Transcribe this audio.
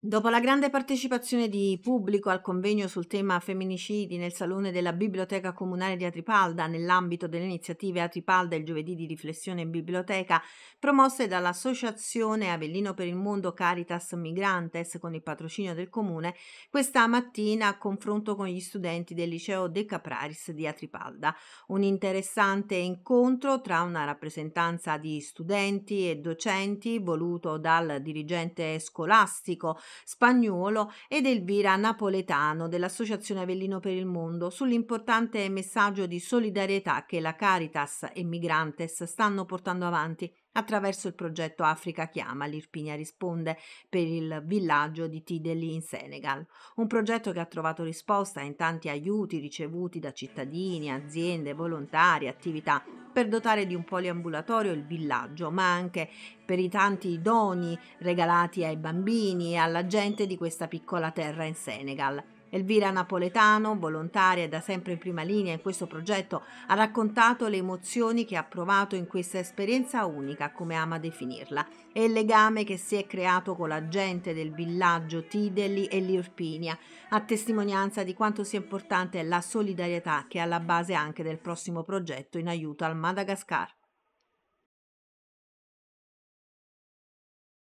Dopo la grande partecipazione di pubblico al convegno sul tema femminicidi nel salone della Biblioteca Comunale di Atripalda, nell'ambito delle iniziative Atripalda il giovedì di riflessione in biblioteca, promosse dall'Associazione Avellino per il Mondo Caritas Migrantes con il patrocinio del comune, questa mattina a confronto con gli studenti del liceo De Capraris di Atripalda. Un interessante incontro tra una rappresentanza di studenti e docenti voluto dal dirigente scolastico spagnolo ed Elvira Napoletano dell'Associazione Avellino per il Mondo sull'importante messaggio di solidarietà che la Caritas e Migrantes stanno portando avanti attraverso il progetto Africa Chiama, l'Irpinia risponde, per il villaggio di Tideli in Senegal. Un progetto che ha trovato risposta in tanti aiuti ricevuti da cittadini, aziende, volontari, attività per dotare di un poliambulatorio il villaggio, ma anche per i tanti doni regalati ai bambini e alla gente di questa piccola terra in Senegal. Elvira Napoletano, volontaria da sempre in prima linea in questo progetto, ha raccontato le emozioni che ha provato in questa esperienza unica, come ama definirla, e il legame che si è creato con la gente del villaggio Tideli e Liurpinia, a testimonianza di quanto sia importante la solidarietà che è alla base anche del prossimo progetto in aiuto al Madagascar.